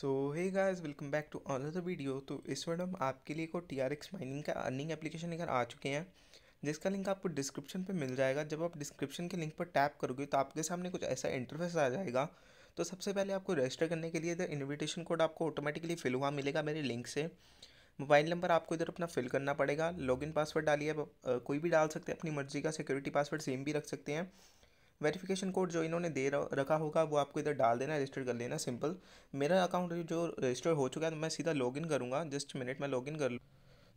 so hey guys welcome back to another video तो इस word हम आपके लिए को टी आर एक्स माइनिंग का अर्निंग एप्लीकेशन लेकर आ चुके हैं जिसका लिंक आपको डिस्क्रिप्शन पे मिल जाएगा जब आप डिस्क्रिप्शन के लिंक पर टैप करोगे तो आपके सामने कुछ ऐसा इंटरफेस आ जाएगा तो सबसे पहले आपको रजिस्टर करने के लिए इधर इन्विटेशन कोड आपको ऑटोमेटिकली फिल हुआ मिलेगा मेरे लिंक से मोबाइल नंबर आपको इधर अपना फिल करना पड़ेगा लॉगिन पासवर्ड डालिए आप कोई भी डाल सकते हैं अपनी मर्जी का सिक्योरिटी पासवर्ड सेम भी रख सकते हैं वेरिफिकेशन कोड जो इन्होंने दे रखा होगा वो आपको इधर डाल देना रजिस्टर कर लेना सिंपल मेरा अकाउंट जो रजिस्टर हो चुका है तो मैं सीधा लॉगिन करूँगा जस्ट मिनट में लॉगिन कर लूँ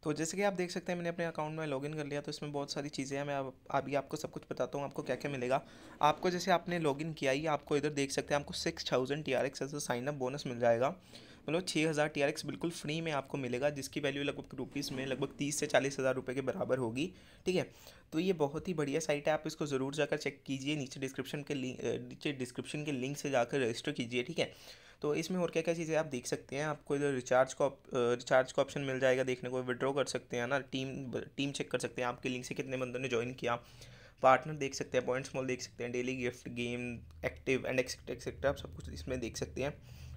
तो जैसे कि आप देख सकते हैं मैंने अपने अकाउंट में लॉगिन कर लिया तो इसमें बहुत सारी चीज़ें हैं मैं आप, अभी आपको सब कुछ बताता हूँ आपको क्या क्या मिलेगा आपको जैसे आपने लॉगिन किया ही आपको इधर देख सकते हैं आपको six thousand T R X sign up bonus मिल जाएगा मतलब छः हज़ार टी आर एक्स बिल्कुल फ्री में आपको मिलेगा जिसकी वैल्यू लगभग रुपीज़ में लगभग तीस से चालीस हज़ार रुपये के बराबर होगी ठीक है तो ये बहुत ही बढ़िया साइट है आप इसको ज़रूर जाकर चेक कीजिए नीचे डिस्क्रिप्शन के लिंक नीचे डिस्क्रिप्शन के लिंक से जाकर रजिस्टर कीजिए ठीक है तो इसमें और क्या क्या चीज़ें आप देख सकते हैं आपको इधर रिचार्ज का रिचार्ज का ऑप्शन मिल जाएगा देखने को विड्रॉ कर सकते हैं ना टीम टीम चेक कर सकते हैं आपके लिंक से कितने बंदों ने ज्वाइन किया पार्टनर देख सकते हैं पॉइंट्स मॉल देख सकते हैं daily gift game active and etcetera etcetera आप सब कुछ इसमें देख सकते हैं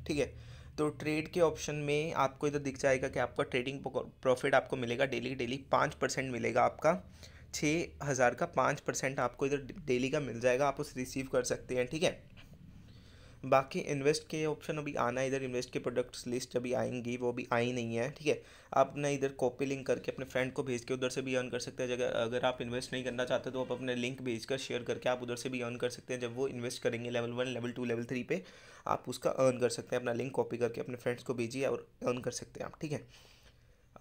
ठीक है तो ट्रेड के ऑप्शन में आपको इधर दिख जाएगा कि आपका ट्रेडिंग प्रॉफिट आपको मिलेगा डेली डेली पाँच परसेंट मिलेगा आपका छः हज़ार का पाँच परसेंट आपको इधर डेली का मिल जाएगा आप उसे रिसीव कर सकते हैं ठीक है बाकी इन्वेस्ट के ऑप्शन अभी आना इधर इन्वेस्ट के प्रोडक्ट्स लिस्ट अभी आएंगी वो भी आई नहीं है ठीक है आप ना इधर कॉपी लिंक करके अपने फ्रेंड को भेज के उधर से भी अर्न कर सकते हैं जगह अगर आप इन्वेस्ट नहीं करना चाहते तो आप अपने लिंक भेज कर शेयर करके आप उधर से भी अर्न कर सकते हैं जब वो इन्वेस्ट करेंगे level one level two level three पे आप उसका अर्न कर सकते हैं अपना लिंक कॉपी करके अपने फ्रेंड्स को भेजिए और अर्न कर सकते हैं आप ठीक है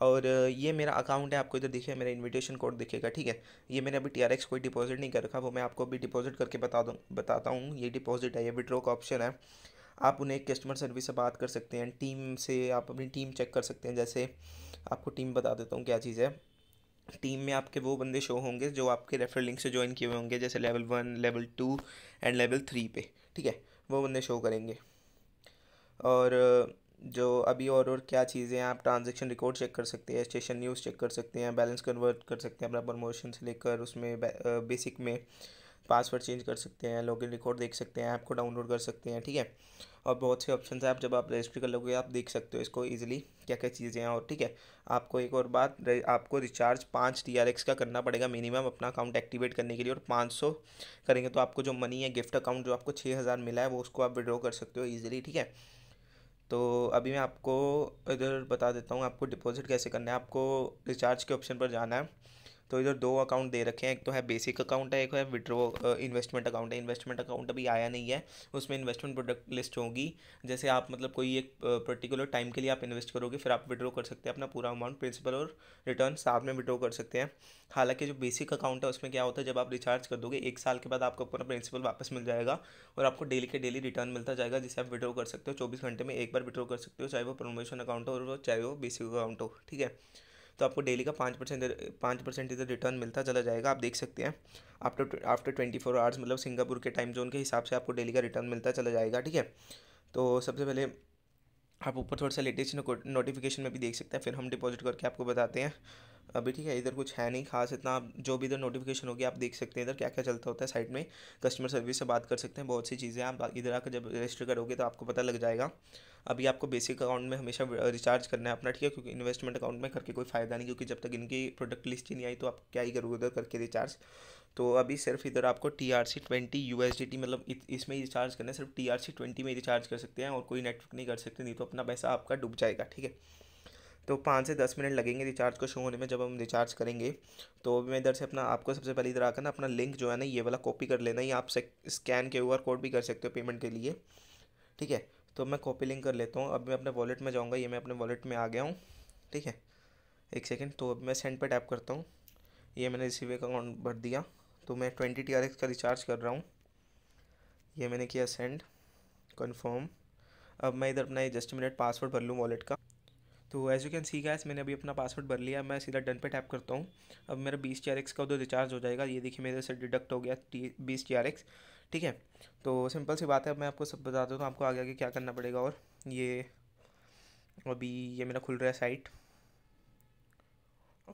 और ये मेरा अकाउंट है आपको इधर दिखेगा मेरा इनविटेशन कोड दिखेगा ठीक है ये मैंने अभी टी कोई डिपॉजिट नहीं कर रखा वो मैं आपको अभी डिपॉजिट करके बता दूँ बताता हूँ ये डिपॉजिट है ये विड्रो का ऑप्शन है आप उन्हें कस्टमर सर्विस से बात कर सकते हैं टीम से आप अपनी टीम चेक कर सकते हैं जैसे आपको टीम बता देता हूँ क्या चीज़ है टीम में आपके वो बंदे शो होंगे जो आपके रेफर लिंक से ज्वाइन किए हुए होंगे जैसे level one level two and level three पे ठीक है वो बंदे शो करेंगे और जो अभी और और क्या चीज़ें हैं आप ट्रांजेक्शन रिकॉर्ड चेक कर सकते हैं स्टेशन न्यूज़ चेक कर सकते हैं बैलेंस कन्वर्ट कर सकते हैं अपना प्रमोशन से लेकर उसमें बेसिक में पासवर्ड चेंज कर सकते हैं लॉगिन रिकॉर्ड देख सकते हैं ऐप को डाउनलोड कर सकते हैं ठीक है और बहुत से ऑप्शन हैं आप जब आप रजिस्टर कर लोगे आप देख सकते हो इसको ईजिली क्या क्या चीज़ें हैं और ठीक है आपको एक और बात आपको रिचार्ज पाँच टी आर एक्स का करना पड़ेगा मिनिमम अपना अकाउंट एक्टिवेट करने के लिए और पाँच सौ करेंगे तो आपको जो मनी है गिफ्ट अकाउंट जो आपको छः हज़ार मिला है वो उसको आप विड्रॉ कर सकते हो ईजिली ठीक है तो अभी मैं आपको इधर बता देता हूँ आपको डिपॉज़िट कैसे करना है आपको रिचार्ज के ऑप्शन पर जाना है तो इधर दो अकाउंट दे रखे हैं एक तो है बेसिक अकाउंट है एक है विड्रो इन्वेस्टमेंट अकाउंट है इन्वेस्टमेंट अकाउंट अभी आया नहीं है उसमें इन्वेस्टमेंट प्रोडक्ट लिस्ट होगी जैसे आप मतलब कोई एक पर्टिकुलर टाइम के लिए आप इन्वेस्ट करोगे फिर आप विड्रो कर सकते हैं अपना पूरा अमाउंट प्रिंसिपल और रिटर्न साथ में विड्रो कर सकते हैं हालांकि जो बेसिक अकाउंट है उसमें क्या होता है जब आप रिचार्ज कर दोगे एक साल के बाद आपको पूरा प्रिंसिपल वापस मिल जाएगा और आपको डेली के डेली रिटर्न मिलता जाएगा जिसे आप विड्रो कर सकते हो चौबीस घंटे में एक बार विड्रो कर सकते हो चाहे वो प्रमोशन अकाउंट हो और चाहे वो बेसिक अकाउंट हो ठीक है तो आपको डेली का पाँच परसेंट पाँच परसेंट इधर रिटर्न मिलता चला जाएगा आप देख सकते हैं after after twenty four hours मतलब सिंगापुर के टाइम जोन के हिसाब से आपको डेली का रिटर्न मिलता चला जाएगा ठीक है तो सबसे पहले आप ऊपर थोड़ा सा लेटेस्ट नोटिफिकेशन में भी देख सकते हैं फिर हम डिपॉजिट करके आपको बताते हैं अभी ठीक है इधर कुछ है नहीं खास इतना आप जो भी इधर नोटिफिकेशन होगी आप देख सकते हैं इधर क्या क्या चलता होता है साइड में कस्टमर सर्विस से बात कर सकते हैं बहुत सी चीज़ें आप इधर आकर जब रजिस्टर करोगे तो आपको पता लग जाएगा अभी आपको बेसिक अकाउंट में हमेशा रिचार्ज करना है अपना ठीक है क्योंकि इन्वेस्टमेंट अकाउंट में करके कोई फ़ायदा नहीं क्योंकि जब तक इनकी प्रोडक्ट लिस्ट ही नहीं आई तो आप क्या ही करोगे उधर करके रिचार्ज तो अभी सिर्फ इधर आपको T R C twenty U S D T मतलब इसमें रिचार्ज करना है सिर्फ टी आर सी ट्वेंटी में रिचार्ज कर सकते हैं और कोई नेटवर्क नहीं कर सकते नहीं तो अपना पैसा आपका डूब जाएगा ठीक है तो पाँच से दस मिनट लगेंगे रिचार्ज को शो होने में जब हम रिचार्ज करेंगे तो अभी मैं इधर से अपना आपको सबसे पहले इधर आकर ना अपना लिंक जो है ना ये वाला कॉपी कर लेना ये आप स्कैन क्यू आर कोड भी कर सकते हो पेमेंट के लिए ठीक है तो मैं कॉपी लिंक कर लेता हूँ अब मैं अपने वॉलेट में जाऊँगा ये मैं अपने वॉलेट में आ गया हूँ ठीक है एक सेकेंड तो अब मैं सेंड पर टैप करता हूँ ये मैंने रिसीविंग का अकाउंट भर दिया तो मैं ट्वेंटी टी का रिचार्ज कर रहा हूँ ये मैंने किया सेंड कन्फर्म अब मैं इधर अपना ये जस्ट मिनट पासवर्ड भर लूँ वॉलेट का तो as you can see guys मैंने अभी अपना पासवर्ड भर लिया मैं सीधा डन पे टैप करता हूँ अब मेरा बीस टी आर एक्स का उधर रिचार्ज हो जाएगा ये देखिए मेरे से डिडक्ट हो गया टी बीस टी आर एक्स ठीक है तो सिंपल सी बात है मैं आपको सब बता दूँ तो आपको आगे आगे क्या करना पड़ेगा और ये अभी ये मेरा खुल रहा है साइट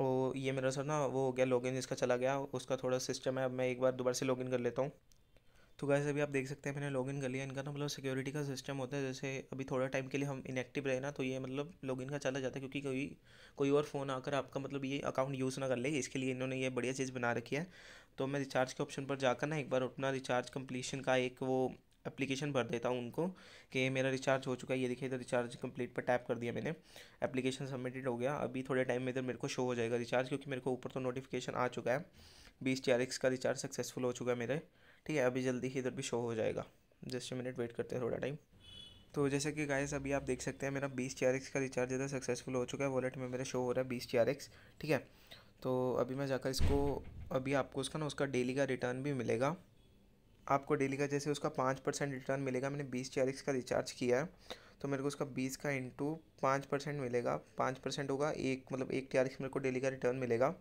और ये मेरा सर ना वो हो गया लॉगिन इसका चला गया उसका थोड़ा सिस्टम है अब मैं एक बार दोबारा से लॉगिन कर लेता हूँ तो गैस अभी आप देख सकते हैं मैंने लॉगिन कर लिया इनका ना मतलब सिक्योरिटी का सिस्टम होता है जैसे अभी थोड़ा टाइम के लिए हम इनएक्टिव रहे ना तो ये मतलब लॉगिन का चला जाता है क्योंकि कोई कोई और फ़ोन आकर आपका मतलब ये अकाउंट यूज़ ना कर ले इसके लिए इन्होंने ये बढ़िया चीज़ बना रखी है तो मैं रिचार्ज के ऑप्शन पर जाकर ना एक बार अपना रिचार्ज कम्प्लीशन का एक वो एप्लीकेशन भर देता हूँ उनको कि मेरा रिचार्ज हो चुका है ये देखिए इधर रिचार्ज कंप्लीट पर टैप कर दिया मैंने एप्लीकेशन सबमिटेड हो गया अभी थोड़े टाइम में इधर मेरे को शो हो जाएगा रिचार्ज क्योंकि मेरे को ऊपर तो नोटिफिकेशन आ चुका है बीस टी का रिचार्ज सक्सेसफुल हो चुका है मेरे ठीक है अभी जल्दी ही इधर भी शो हो जाएगा जस्ट मिनट वेट करते हैं थोड़ा टाइम तो जैसे कि गाइस अभी आप देख सकते हैं मेरा बीस टी का रिचार्ज इधर सक्सेसफुल हो चुका है वॉलेट में मेरा शो हो रहा है बीस टी ठीक है तो अभी मैं जाकर इसको अभी आपको उसका ना उसका डेली का रिटर्न भी मिलेगा आपको डेली का जैसे उसका पाँच परसेंट रिटर्न मिलेगा मैंने बीस टी का रिचार्ज किया है तो मेरे को उसका बीस का इंटू पाँच परसेंट मिलेगा पाँच परसेंट होगा एक मतलब एक टी मेरे को डेली का रिटर्न मिलेगा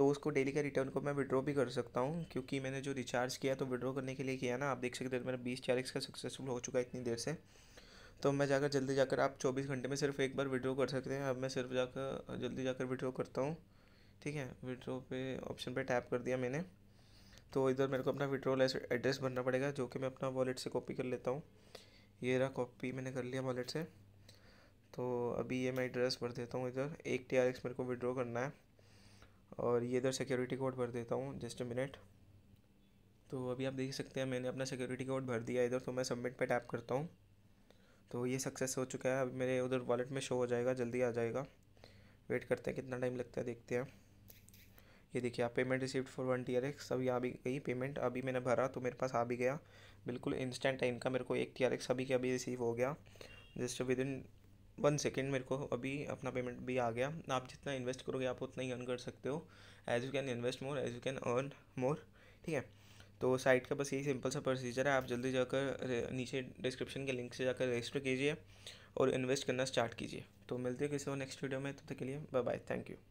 तो उसको डेली का रिटर्न को मैं विड्रॉ भी कर सकता हूँ क्योंकि मैंने जो रिचार्ज किया तो विड्रॉ करने के लिए किया ना आप देख सकते हैं मेरा बीस चार का सक्सेसफुल हो चुका है इतनी देर से तो मैं जाकर जल्दी जाकर आप चौबीस घंटे में सिर्फ एक बार विड्रॉ कर सकते हैं अब मैं सिर्फ जाकर जल्दी जाकर विड्रॉ करता हूँ ठीक है विड्रॉ पे ऑप्शन पे टैप कर दिया मैंने तो इधर मेरे को अपना विड्रॉल एड्रेस भरना पड़ेगा जो कि मैं अपना वॉलेट से कॉपी कर लेता हूँ ये रहा कॉपी मैंने कर लिया वॉलेट से तो अभी ये मैं एड्रेस भर देता हूँ इधर एक टी मेरे को विड्रॉ करना है और ये इधर सिक्योरिटी कोड भर देता हूँ जस्ट अ मिनट तो अभी आप देख सकते हैं मैंने अपना सिक्योरिटी कोड भर दिया इधर तो मैं सबमिट पे टैप करता हूँ तो ये सक्सेस हो चुका है अभी मेरे उधर वॉलेट में शो हो जाएगा जल्दी आ जाएगा वेट करते हैं कितना टाइम लगता है देखते हैं ये देखिए आप payment receipt for one T R X अभी आ भी गई पेमेंट अभी मैंने भरा तो मेरे पास आ भी गया बिल्कुल इंस्टेंट टाइम का मेरे को एक टी आर एक्स अभी के अभी रिसीव हो गया just within one second मेरे को अभी अपना पेमेंट भी आ गया आप जितना इन्वेस्ट करोगे आप उतना ही अर्न कर सकते हो as you can invest more as you can earn more ठीक है तो साइट का बस यही सिंपल सा प्रोसीजर है आप जल्दी जाकर नीचे डिस्क्रिप्शन के लिंक से जाकर रजिस्टर कीजिए और इन्वेस्ट करना स्टार्ट कीजिए तो मिलते हैं किसी और नेक्स्ट वीडियो में तब तो तक के लिए बाय बाय थैंक यू